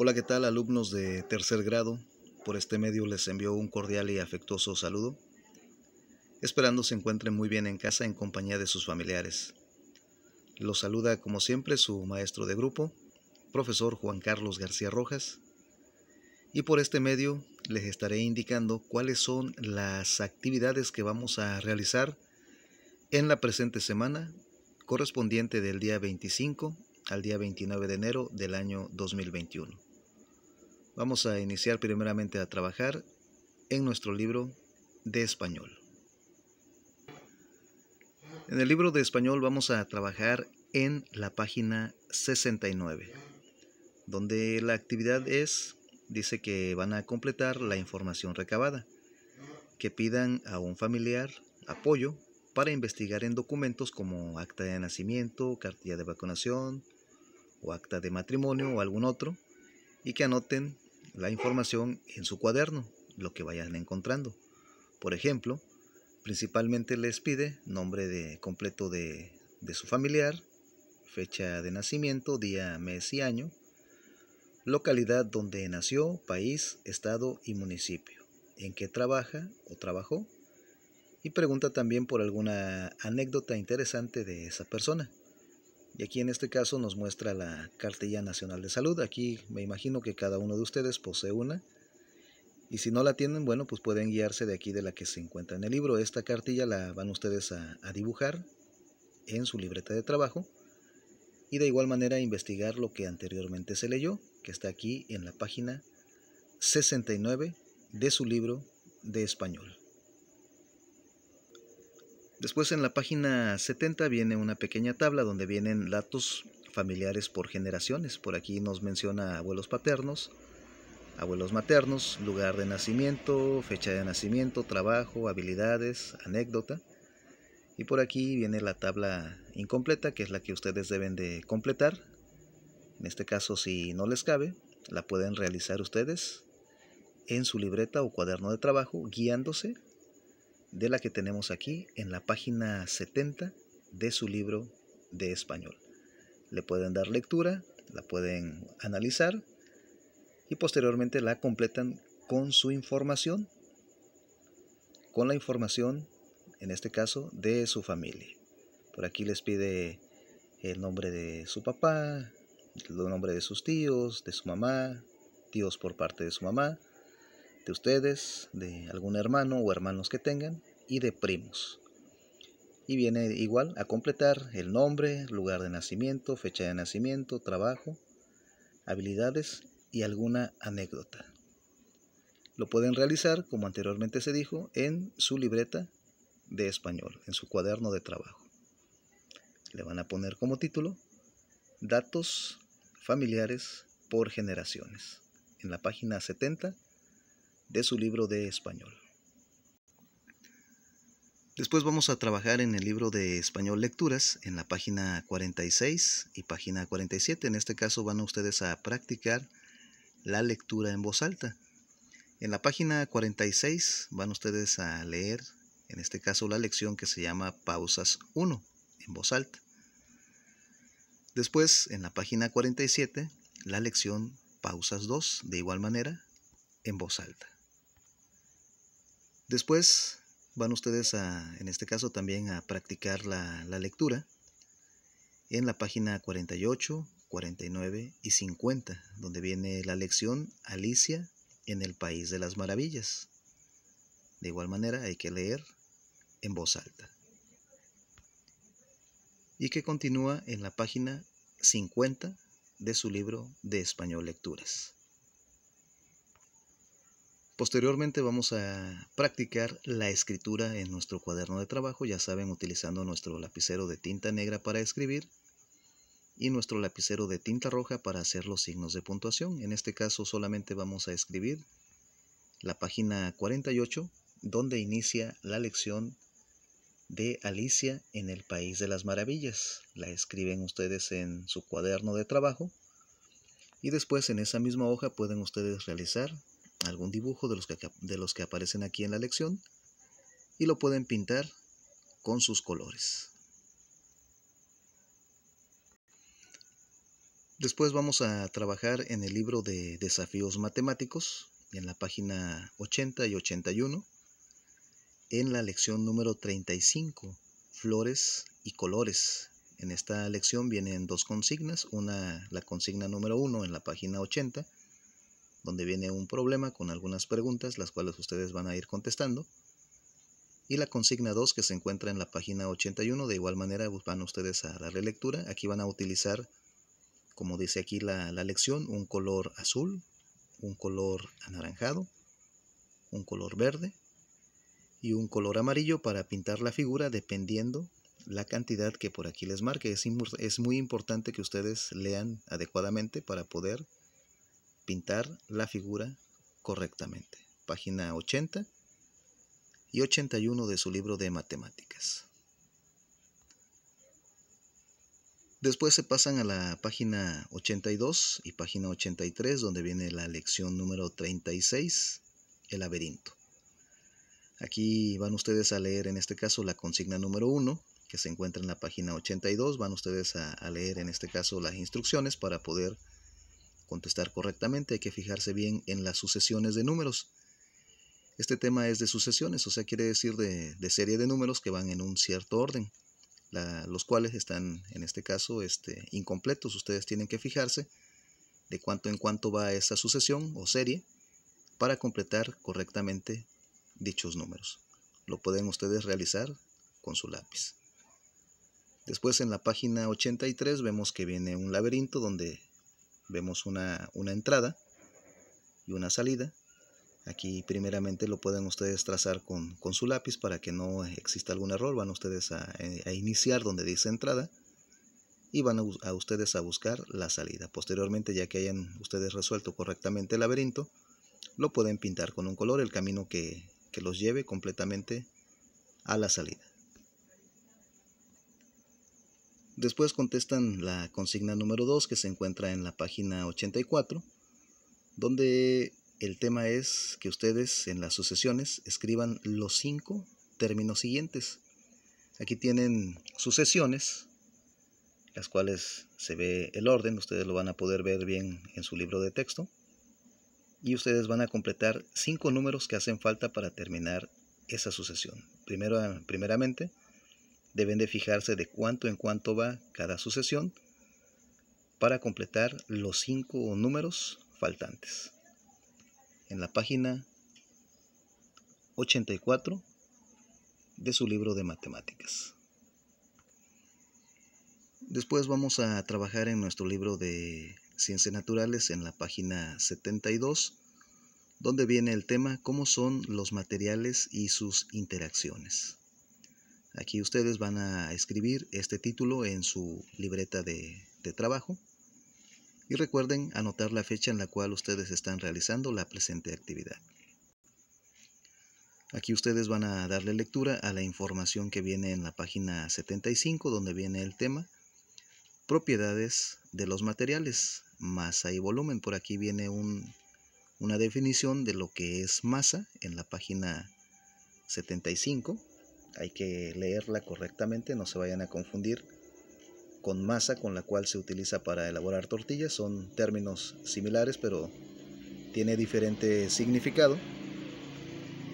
Hola, ¿qué tal alumnos de tercer grado? Por este medio les envío un cordial y afectuoso saludo, esperando se encuentren muy bien en casa en compañía de sus familiares. Los saluda como siempre su maestro de grupo, profesor Juan Carlos García Rojas, y por este medio les estaré indicando cuáles son las actividades que vamos a realizar en la presente semana correspondiente del día 25 al día 29 de enero del año 2021. Vamos a iniciar primeramente a trabajar en nuestro libro de español. En el libro de español vamos a trabajar en la página 69, donde la actividad es, dice que van a completar la información recabada, que pidan a un familiar apoyo para investigar en documentos como acta de nacimiento, cartilla de vacunación o acta de matrimonio o algún otro, y que anoten la información en su cuaderno, lo que vayan encontrando. Por ejemplo, principalmente les pide nombre de, completo de, de su familiar, fecha de nacimiento, día, mes y año, localidad donde nació, país, estado y municipio, en qué trabaja o trabajó, y pregunta también por alguna anécdota interesante de esa persona. Y aquí en este caso nos muestra la cartilla nacional de salud. Aquí me imagino que cada uno de ustedes posee una. Y si no la tienen, bueno, pues pueden guiarse de aquí de la que se encuentra en el libro. Esta cartilla la van ustedes a, a dibujar en su libreta de trabajo y de igual manera investigar lo que anteriormente se leyó, que está aquí en la página 69 de su libro de español. Después en la página 70 viene una pequeña tabla donde vienen datos familiares por generaciones. Por aquí nos menciona abuelos paternos, abuelos maternos, lugar de nacimiento, fecha de nacimiento, trabajo, habilidades, anécdota. Y por aquí viene la tabla incompleta, que es la que ustedes deben de completar. En este caso, si no les cabe, la pueden realizar ustedes en su libreta o cuaderno de trabajo, guiándose de la que tenemos aquí en la página 70 de su libro de español. Le pueden dar lectura, la pueden analizar y posteriormente la completan con su información, con la información, en este caso, de su familia. Por aquí les pide el nombre de su papá, el nombre de sus tíos, de su mamá, tíos por parte de su mamá, ustedes, de algún hermano o hermanos que tengan y de primos. Y viene igual a completar el nombre, lugar de nacimiento, fecha de nacimiento, trabajo, habilidades y alguna anécdota. Lo pueden realizar, como anteriormente se dijo, en su libreta de español, en su cuaderno de trabajo. Le van a poner como título Datos familiares por generaciones, en la página 70 de su libro de español. Después vamos a trabajar en el libro de español lecturas, en la página 46 y página 47. En este caso van ustedes a practicar la lectura en voz alta. En la página 46 van ustedes a leer, en este caso, la lección que se llama Pausas 1, en voz alta. Después, en la página 47, la lección Pausas 2, de igual manera, en voz alta. Después van ustedes a, en este caso también, a practicar la, la lectura en la página 48, 49 y 50, donde viene la lección Alicia en el País de las Maravillas. De igual manera hay que leer en voz alta. Y que continúa en la página 50 de su libro de español lecturas. Posteriormente vamos a practicar la escritura en nuestro cuaderno de trabajo, ya saben, utilizando nuestro lapicero de tinta negra para escribir y nuestro lapicero de tinta roja para hacer los signos de puntuación. En este caso solamente vamos a escribir la página 48 donde inicia la lección de Alicia en el País de las Maravillas. La escriben ustedes en su cuaderno de trabajo y después en esa misma hoja pueden ustedes realizar algún dibujo de los, que, de los que aparecen aquí en la lección y lo pueden pintar con sus colores. Después vamos a trabajar en el libro de desafíos matemáticos, en la página 80 y 81, en la lección número 35, flores y colores. En esta lección vienen dos consignas, una la consigna número 1 en la página 80 donde viene un problema con algunas preguntas, las cuales ustedes van a ir contestando. Y la consigna 2 que se encuentra en la página 81, de igual manera pues, van ustedes a darle lectura. Aquí van a utilizar, como dice aquí la, lección, un color azul, un color anaranjado, un color verde y un color amarillo para pintar la figura dependiendo la cantidad que por aquí les marque. es muy importante que ustedes lean adecuadamente para poder pintar la figura correctamente. Página 80 y 81 de su libro de matemáticas. Después se pasan a la página 82 y página 83 donde viene la lección número 36, el laberinto. Aquí van ustedes a leer en este caso la consigna número 1 que se encuentra en la página 82. Van ustedes a, a leer en este caso las instrucciones para poder contestar correctamente hay que fijarse bien en las sucesiones de números. Este tema es de sucesiones, o sea, quiere decir de, serie de números que van en un cierto orden, los cuales están, en este caso, este, incompletos. Ustedes tienen que fijarse de cuánto en cuánto va esa sucesión o serie para completar correctamente dichos números. Lo pueden ustedes realizar con su lápiz. Después en la página 83 vemos que viene un laberinto donde vemos una, entrada y una salida. Aquí primeramente lo pueden ustedes trazar con, su lápiz para que no exista algún error. Van ustedes a, eh, iniciar donde dice entrada y van a, ustedes a buscar la salida. Posteriormente, ya que hayan ustedes resuelto correctamente el laberinto, lo pueden pintar con un color el camino que los lleve completamente a la salida. Después contestan la consigna número 2 que se encuentra en la página 84, donde el tema es que ustedes en las sucesiones escriban los cinco términos siguientes. Aquí tienen sucesiones, las cuales se ve el orden, ustedes lo van a poder ver bien en su libro de texto. Y ustedes van a completar cinco números que hacen falta para terminar esa sucesión. Primero, primeramente, Deben de fijarse de cuánto en cuánto va cada sucesión para completar los cinco números faltantes. En la página 84 de su libro de matemáticas. Después vamos a trabajar en nuestro libro de ciencias naturales en la página 72, donde viene el tema cómo son los materiales y sus interacciones. Aquí ustedes van a escribir este título en su libreta de, trabajo y recuerden anotar la fecha en la cual ustedes están realizando la presente actividad. Aquí ustedes van a darle lectura a la información que viene en la página 75 donde viene el tema propiedades de los materiales, masa y volumen. Por aquí viene una definición de lo que es masa en la página 75 hay que leerla correctamente, no se vayan a confundir con masa con la cual se utiliza para elaborar tortillas. Son términos similares, pero tiene diferente significado,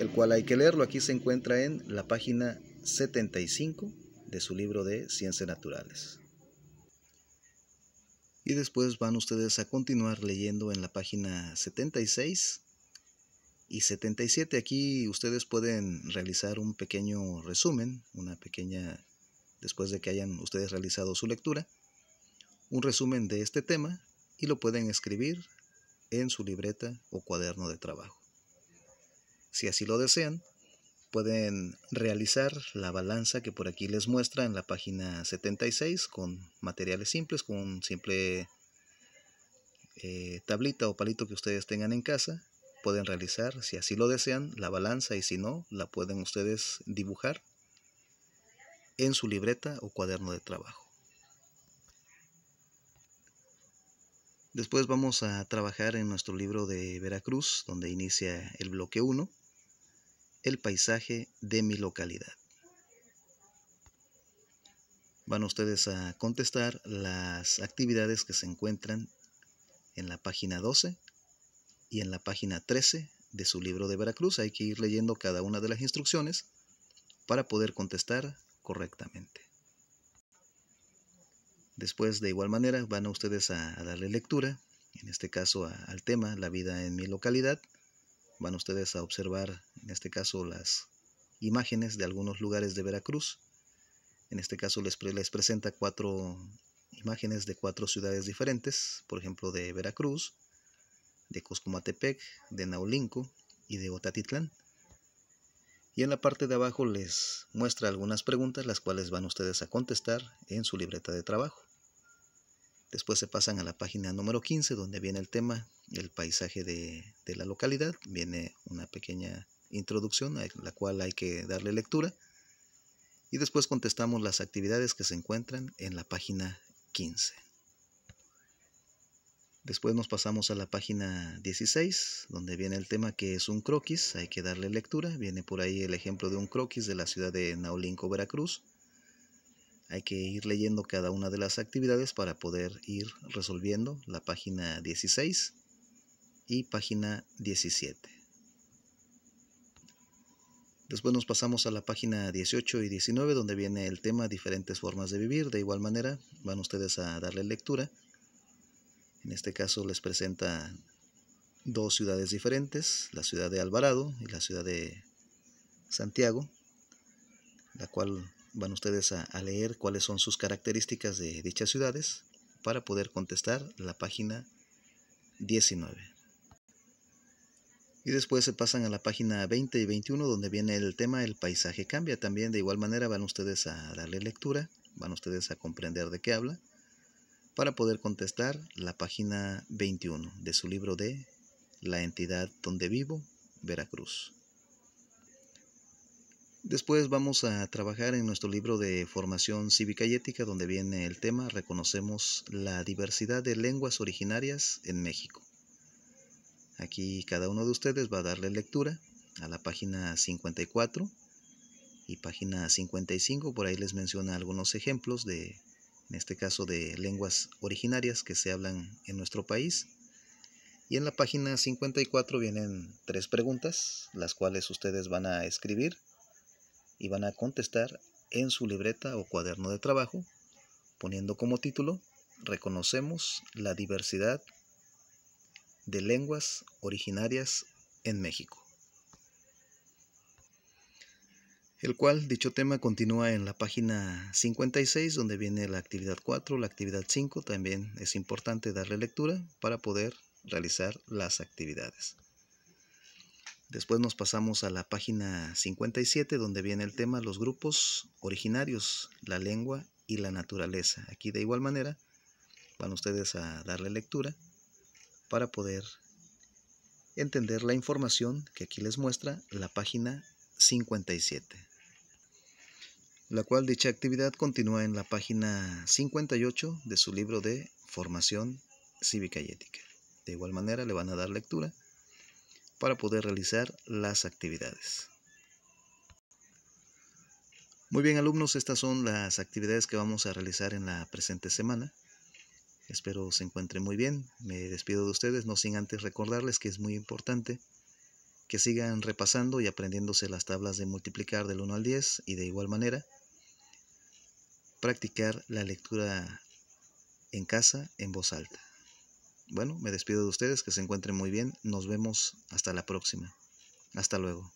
el cual hay que leerlo. Aquí se encuentra en la página 75 de su libro de Ciencias Naturales. Y después van ustedes a continuar leyendo en la página 76 y 77. Aquí ustedes pueden realizar un pequeño resumen, una pequeña, después de que hayan ustedes realizado su lectura, un resumen de este tema y lo pueden escribir en su libreta o cuaderno de trabajo. Si así lo desean, pueden realizar la balanza que por aquí les muestra en la página 76 con materiales simples, con simple eh, tablita o palito que ustedes tengan en casa pueden realizar, si así lo desean, la balanza y si no, la pueden ustedes dibujar en su libreta o cuaderno de trabajo. Después vamos a trabajar en nuestro libro de Veracruz, donde inicia el bloque 1, el paisaje de mi localidad. Van ustedes a contestar las actividades que se encuentran en la página 12 y en la página 13 de su libro de Veracruz. Hay que ir leyendo cada una de las instrucciones para poder contestar correctamente. Después, de igual manera, van a ustedes a, darle lectura, en este caso al tema La vida en mi localidad. Van ustedes a observar, en este caso, las imágenes de algunos lugares de Veracruz. En este caso les, les presenta cuatro imágenes de cuatro ciudades diferentes, por ejemplo de Veracruz, de Coscomatepec, de Naulinco y de Otatitlán. Y en la parte de abajo les muestra algunas preguntas las cuales van ustedes a contestar en su libreta de trabajo. Después se pasan a la página número 15 donde viene el tema, el paisaje de, de la localidad. Viene una pequeña introducción a la cual hay que darle lectura. Y después contestamos las actividades que se encuentran en la página 15. Después nos pasamos a la página 16, donde viene el tema que es un croquis, hay que darle lectura. Viene por ahí el ejemplo de un croquis de la ciudad de Naolinco Veracruz. Hay que ir leyendo cada una de las actividades para poder ir resolviendo la página 16 y página 17. Después nos pasamos a la página 18 y 19, donde viene el tema diferentes formas de vivir. De igual manera, van ustedes a darle lectura en este caso les presenta dos ciudades diferentes, la ciudad de Alvarado y la ciudad de Santiago, la cual van ustedes a, leer cuáles son sus características de dichas ciudades para poder contestar la página 19. Y después se pasan a la página 20 y 21 donde viene el tema El paisaje cambia. También de igual manera van ustedes a darle lectura, van ustedes a comprender de qué habla para poder contestar la página 21 de su libro de La entidad donde vivo, Veracruz. Después vamos a trabajar en nuestro libro de formación cívica y ética donde viene el tema Reconocemos la diversidad de lenguas originarias en México. Aquí cada uno de ustedes va a darle lectura a la página 54 y página 55, por ahí les menciona algunos ejemplos de en este caso de lenguas originarias que se hablan en nuestro país. Y en la página 54 vienen tres preguntas, las cuales ustedes van a escribir y van a contestar en su libreta o cuaderno de trabajo, poniendo como título, reconocemos la diversidad de lenguas originarias en México. el cual dicho tema continúa en la página 56 donde viene la actividad 4, la actividad 5, también es importante darle lectura para poder realizar las actividades. Después nos pasamos a la página 57 donde viene el tema los grupos originarios, la lengua y la naturaleza. Aquí de igual manera van ustedes a darle lectura para poder entender la información que aquí les muestra la página 57 la cual dicha actividad continúa en la página 58 de su libro de Formación Cívica y Ética. De igual manera le van a dar lectura para poder realizar las actividades. Muy bien alumnos, estas son las actividades que vamos a realizar en la presente semana. Espero se encuentren muy bien. Me despido de ustedes, no sin antes recordarles que es muy importante que sigan repasando y aprendiéndose las tablas de multiplicar del 1 al 10 y de igual manera practicar la lectura en casa en voz alta. Bueno, me despido de ustedes, que se encuentren muy bien, nos vemos hasta la próxima. Hasta luego.